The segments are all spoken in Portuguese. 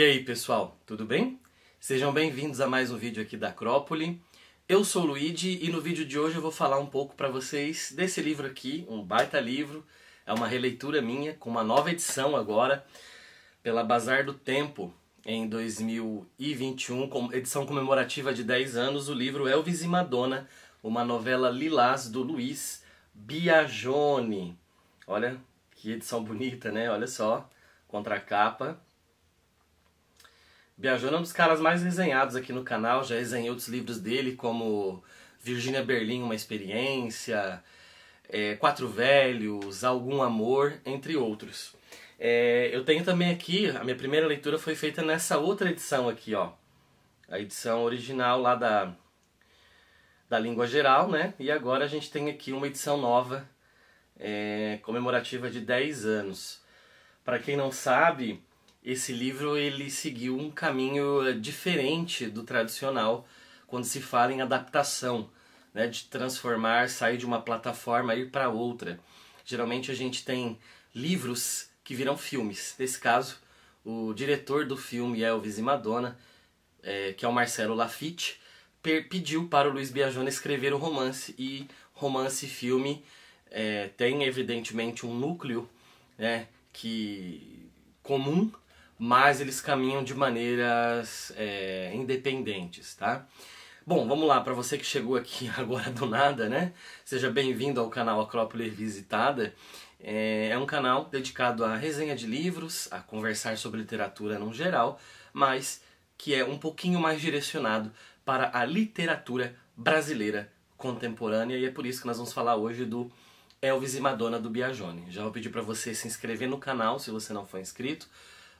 E aí, pessoal, tudo bem? Sejam bem-vindos a mais um vídeo aqui da Acrópole. Eu sou o Luigi e no vídeo de hoje eu vou falar um pouco para vocês desse livro aqui, um baita livro, é uma releitura minha com uma nova edição agora pela Bazar do Tempo em 2021, com edição comemorativa de 10 anos, o livro Elvis e Madonna, uma novela lilás do Luiz Biagione. Olha que edição bonita, né? Olha só, contracapa. capa Biajano é um dos caras mais resenhados aqui no canal, já resenhei outros livros dele, como Virginia Berlim, Uma Experiência, é, Quatro Velhos, Algum Amor, entre outros. É, eu tenho também aqui, a minha primeira leitura foi feita nessa outra edição aqui, ó. A edição original lá da, da língua geral, né? E agora a gente tem aqui uma edição nova, é, comemorativa de 10 anos. Para quem não sabe, esse livro ele seguiu um caminho eh, diferente do tradicional quando se fala em adaptação, né, de transformar, sair de uma plataforma ir para outra. Geralmente a gente tem livros que viram filmes. Nesse caso, o diretor do filme Elvis e Madonna, é, que é o Marcelo Lafitte, pediu para o Luiz Biagiona escrever um romance e romance filme é, tem evidentemente um núcleo né, que comum mas eles caminham de maneiras é, independentes, tá? Bom, vamos lá, para você que chegou aqui agora do nada, né? Seja bem-vindo ao canal Acrópole Visitada. É, é um canal dedicado à resenha de livros, a conversar sobre literatura no geral, mas que é um pouquinho mais direcionado para a literatura brasileira contemporânea e é por isso que nós vamos falar hoje do Elvis e Madonna do Biagione. Já vou pedir para você se inscrever no canal se você não for inscrito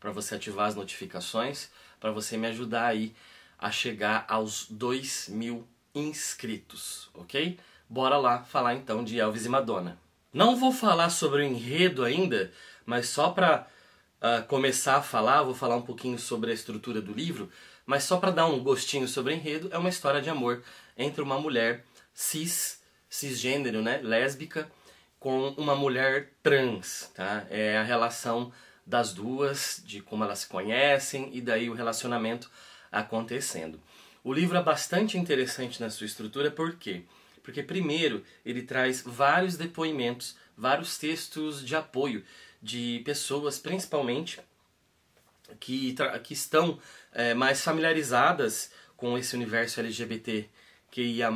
para você ativar as notificações, para você me ajudar aí a chegar aos 2 mil inscritos, ok? Bora lá falar então de Elvis e Madonna. Não vou falar sobre o enredo ainda, mas só para uh, ah, começar a falar, vou falar um pouquinho sobre a estrutura do livro, mas só para dar um gostinho sobre o enredo, é uma história de amor entre uma mulher cis, cisgênero, né, lésbica, com uma mulher trans, tá? É a relação das duas, de como elas se conhecem e daí o relacionamento acontecendo. O livro é bastante interessante na sua estrutura, por quê? Porque, primeiro, ele traz vários depoimentos, vários textos de apoio de pessoas, principalmente que, que estão é, mais familiarizadas com esse universo LGBTQIA,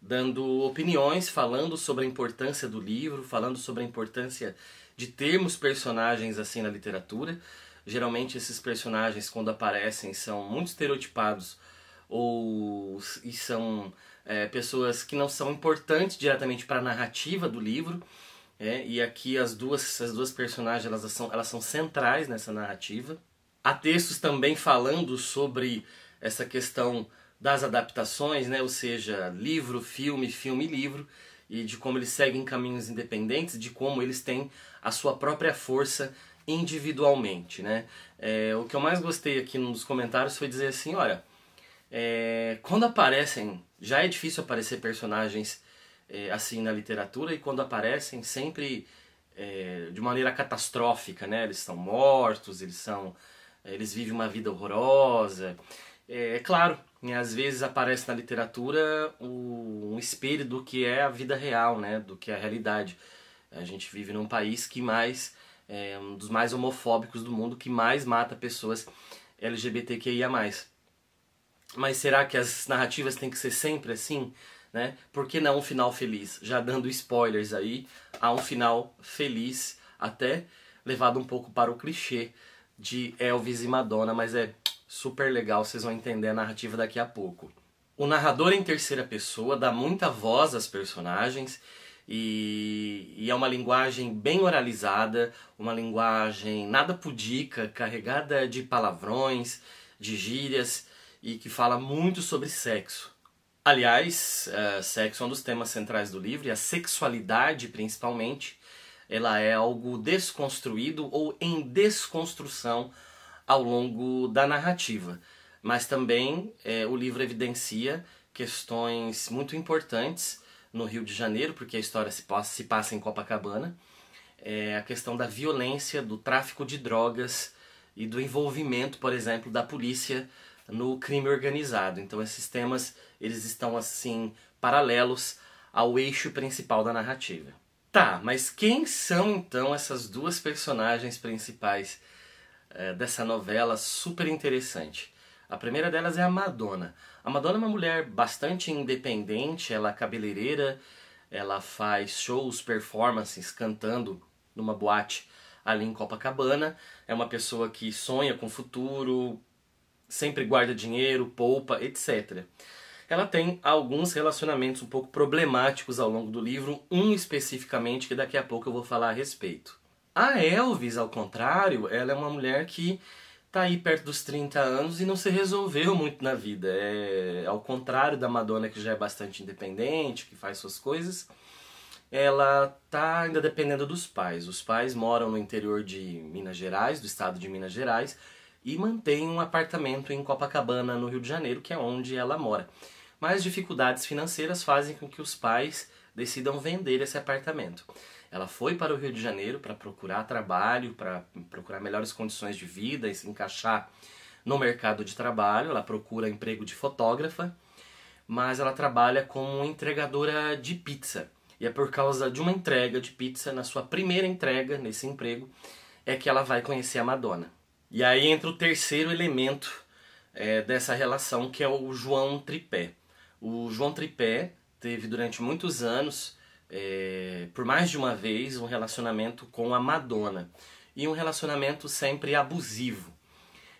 dando opiniões, falando sobre a importância do livro, falando sobre a importância de termos personagens assim na literatura. Geralmente esses personagens quando aparecem são muito estereotipados ou e são é, pessoas que não são importantes diretamente para a narrativa do livro. É, e aqui as duas, as duas personagens elas são, elas são centrais nessa narrativa. Há textos também falando sobre essa questão das adaptações, né? ou seja, livro, filme, filme, livro, e de como eles seguem caminhos independentes, de como eles têm a sua própria força individualmente. Né? É, o que eu mais gostei aqui nos comentários foi dizer assim, olha, é, quando aparecem, já é difícil aparecer personagens é, assim na literatura, e quando aparecem sempre é, de maneira catastrófica, né? eles são mortos, eles, são, eles vivem uma vida horrorosa, é, é claro, e às vezes aparece na literatura o, um espelho do que é a vida real, né? Do que é a realidade. A gente vive num país que mais é um dos mais homofóbicos do mundo, que mais mata pessoas LGBTQIA+. Mas será que as narrativas têm que ser sempre assim? Né? Por que não um final feliz? Já dando spoilers aí, há um final feliz, até levado um pouco para o clichê de Elvis e Madonna, mas é super legal, vocês vão entender a narrativa daqui a pouco. O narrador em terceira pessoa dá muita voz às personagens e, e, é uma linguagem bem oralizada, uma linguagem nada pudica, carregada de palavrões, de gírias e que fala muito sobre sexo. Aliás, uh, sexo é um dos temas centrais do livro e a sexualidade, principalmente, ela é algo desconstruído ou em desconstrução ao longo da narrativa. Mas também é, o livro evidencia questões muito importantes no Rio de Janeiro, porque a história se passa, se passa em Copacabana, é, a questão da violência, do tráfico de drogas e do envolvimento, por exemplo, da polícia no crime organizado. Então esses temas eles estão assim paralelos ao eixo principal da narrativa. Tá, mas quem são então essas duas personagens principais é, dessa novela super interessante. A primeira delas é a Madonna. A Madonna é uma mulher bastante independente, ela é cabeleireira, ela faz shows, performances, cantando numa boate ali em Copacabana. É uma pessoa que sonha com o futuro, sempre guarda dinheiro, poupa, etc. Ela tem alguns relacionamentos um pouco problemáticos ao longo do livro, um especificamente que daqui a pouco eu vou falar a respeito. A Elvis, ao contrário, ela é uma mulher que tá aí perto dos 30 anos e não se resolveu muito na vida. É, ao contrário da Madonna, que já é bastante independente, que faz suas coisas, ela tá ainda dependendo dos pais. Os pais moram no interior de Minas Gerais, do estado de Minas Gerais, e mantém um apartamento em Copacabana, no Rio de Janeiro, que é onde ela mora. Mas dificuldades financeiras fazem com que os pais decidam vender esse apartamento. Ela foi para o Rio de Janeiro para procurar trabalho, para procurar melhores condições de vida e se encaixar no mercado de trabalho. Ela procura emprego de fotógrafa, mas ela trabalha como entregadora de pizza. E é por causa de uma entrega de pizza, na sua primeira entrega nesse emprego, é que ela vai conhecer a Madonna. E aí entra o terceiro elemento é, dessa relação, que é o João Tripé. O João Tripé teve durante muitos anos é, por mais de uma vez um relacionamento com a Madonna e um relacionamento sempre abusivo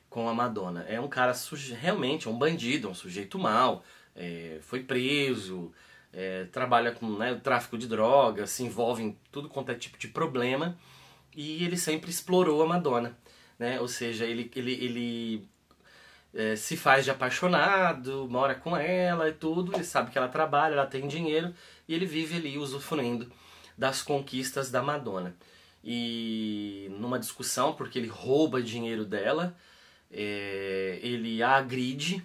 com a Madonna. É um cara realmente é um bandido, é um sujeito mau, é, foi preso, é, trabalha com né, o tráfico de drogas, se envolve em tudo quanto é tipo de problema e ele sempre explorou a Madonna, né? Ou seja, ele, ele, ele é, se faz de apaixonado, mora com ela e tudo, ele sabe que ela trabalha, ela tem dinheiro e ele vive ali usufruindo das conquistas da Madonna. E numa discussão, porque ele rouba dinheiro dela, é, ele a agride,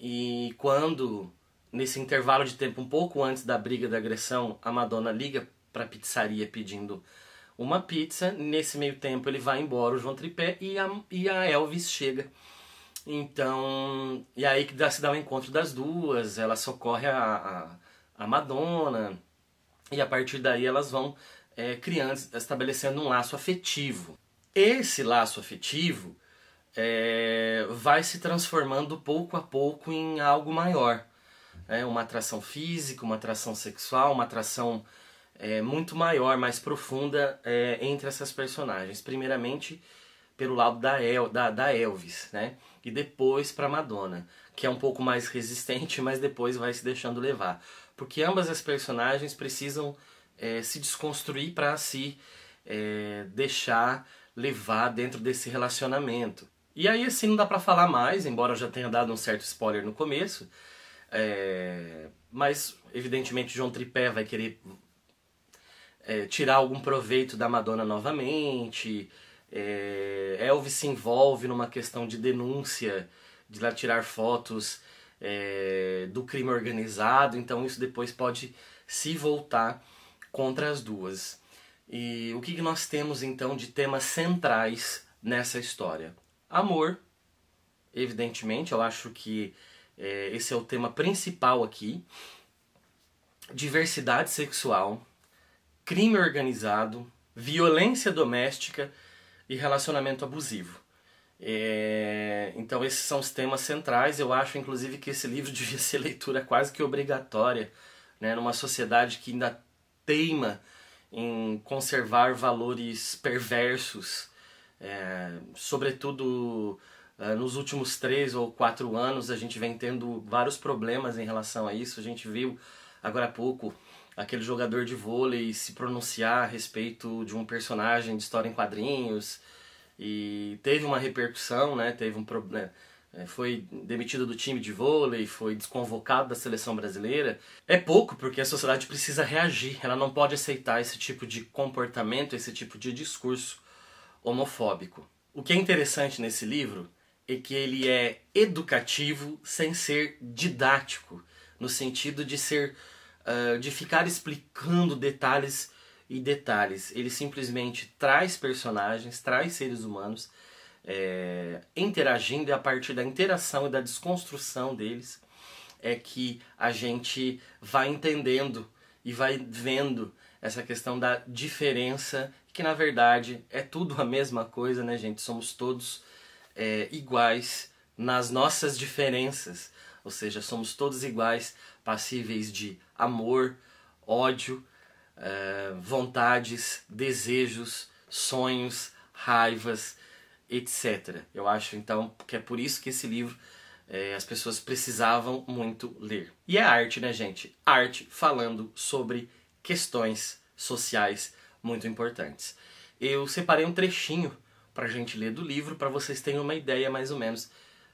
e quando, nesse intervalo de tempo, um pouco antes da briga da agressão, a Madonna liga para a pizzaria pedindo uma pizza. Nesse meio tempo, ele vai embora, o João Tripé, e a, e a Elvis chega. Então, e aí que dá, se dá o um encontro das duas, ela socorre a, a a Madonna. E a partir daí elas vão é, criando, estabelecendo um laço afetivo. Esse laço afetivo é, vai se transformando pouco a pouco em algo maior. É, uma atração física, uma atração sexual, uma atração é, muito maior, mais profunda é, entre essas personagens. Primeiramente pelo lado da, El, da, da Elvis, né? E depois para Madonna, que é um pouco mais resistente, mas depois vai se deixando levar porque ambas as personagens precisam é, se desconstruir para se é, deixar levar dentro desse relacionamento. E aí, assim, não dá para falar mais, embora eu já tenha dado um certo spoiler no começo, é, mas evidentemente João Tripé vai querer é, tirar algum proveito da Madonna novamente. É, Elvis se envolve numa questão de denúncia, de lá tirar fotos é, do crime organizado, então isso depois pode se voltar contra as duas. E o que nós temos então de temas centrais nessa história? Amor, evidentemente, eu acho que é, esse é o tema principal aqui. Diversidade sexual, crime organizado, violência doméstica e relacionamento abusivo. É, então esses são os temas centrais. Eu acho, inclusive, que esse livro devia ser leitura quase que obrigatória, né? Numa sociedade que ainda teima em conservar valores perversos, é, sobretudo é, nos últimos três ou quatro anos a gente vem tendo vários problemas em relação a isso. A gente viu agora há pouco aquele jogador de vôlei se pronunciar a respeito de um personagem de história em quadrinhos e teve uma repercussão, né? Teve um problema. Né, é, foi demitido do time de vôlei, foi desconvocado da seleção brasileira. É pouco, porque a sociedade precisa reagir. Ela não pode aceitar esse tipo de comportamento, esse tipo de discurso homofóbico. O que é interessante nesse livro é que ele é educativo sem ser didático, no sentido de ser uh, de ficar explicando detalhes e detalhes. Ele simplesmente traz personagens, traz seres humanos é, interagindo e a partir da interação e da desconstrução deles é que a gente vai entendendo e vai vendo essa questão da diferença, que na verdade é tudo a mesma coisa, né, gente? Somos todos é, iguais nas nossas diferenças, ou seja, somos todos iguais, passíveis de amor, ódio, eh, vontades, desejos, sonhos, raivas, etc. Eu acho então que é por isso que esse livro eh, as pessoas precisavam muito ler. E é arte, né, gente? Arte falando sobre questões sociais muito importantes. Eu separei um trechinho para a gente ler do livro para vocês terem uma ideia mais ou menos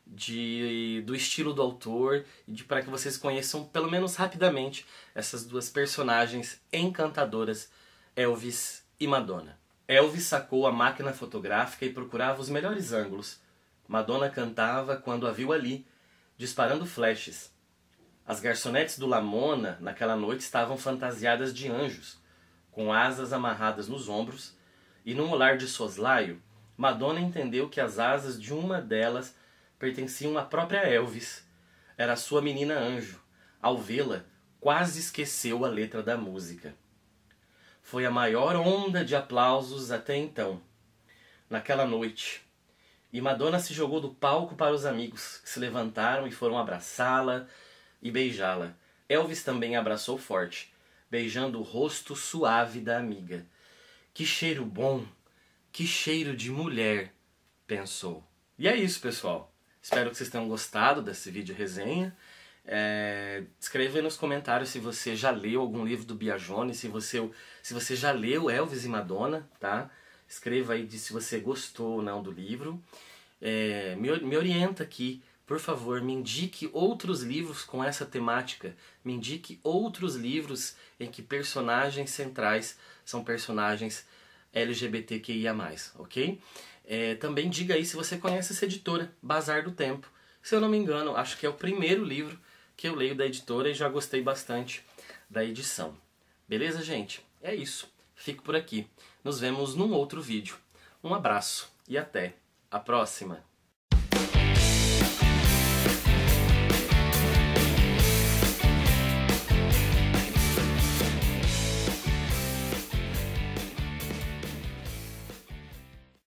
de, do estilo do autor e de para que vocês conheçam pelo menos rapidamente essas duas personagens encantadoras, Elvis e Madonna. Elvis sacou a máquina fotográfica e procurava os melhores ângulos. Madonna cantava quando a viu ali, disparando flashes. As garçonetes do Lamona naquela noite estavam fantasiadas de anjos, com asas amarradas nos ombros, e num olhar de soslaio, Madonna entendeu que as asas de uma delas pertenciam à própria Elvis. Era sua menina anjo. Ao vê-la, quase esqueceu a letra da música. Foi a maior onda de aplausos até então. Naquela noite, e Madonna se jogou do palco para os amigos, que se levantaram e foram abraçá-la e beijá-la. Elvis também abraçou forte, beijando o rosto suave da amiga. Que cheiro bom! Que cheiro de mulher! pensou. E é isso, pessoal. Espero que vocês tenham gostado desse vídeo resenha. É, escreva aí nos comentários se você já leu algum livro do Biagione, se você, se você já leu Elvis e Madonna, tá? Escreva aí de se você gostou ou não do livro. É, me, me orienta aqui, por favor, me indique outros livros com essa temática. Me indique outros livros em que personagens centrais são personagens LGBTQIA+, ok? É, também diga aí se você conhece essa editora, Bazar do Tempo. Se eu não me engano, acho que é o primeiro livro que eu leio da editora e já gostei bastante da edição. Beleza, gente? É isso. Fico por aqui. Nos vemos num outro vídeo. Um abraço e até a próxima!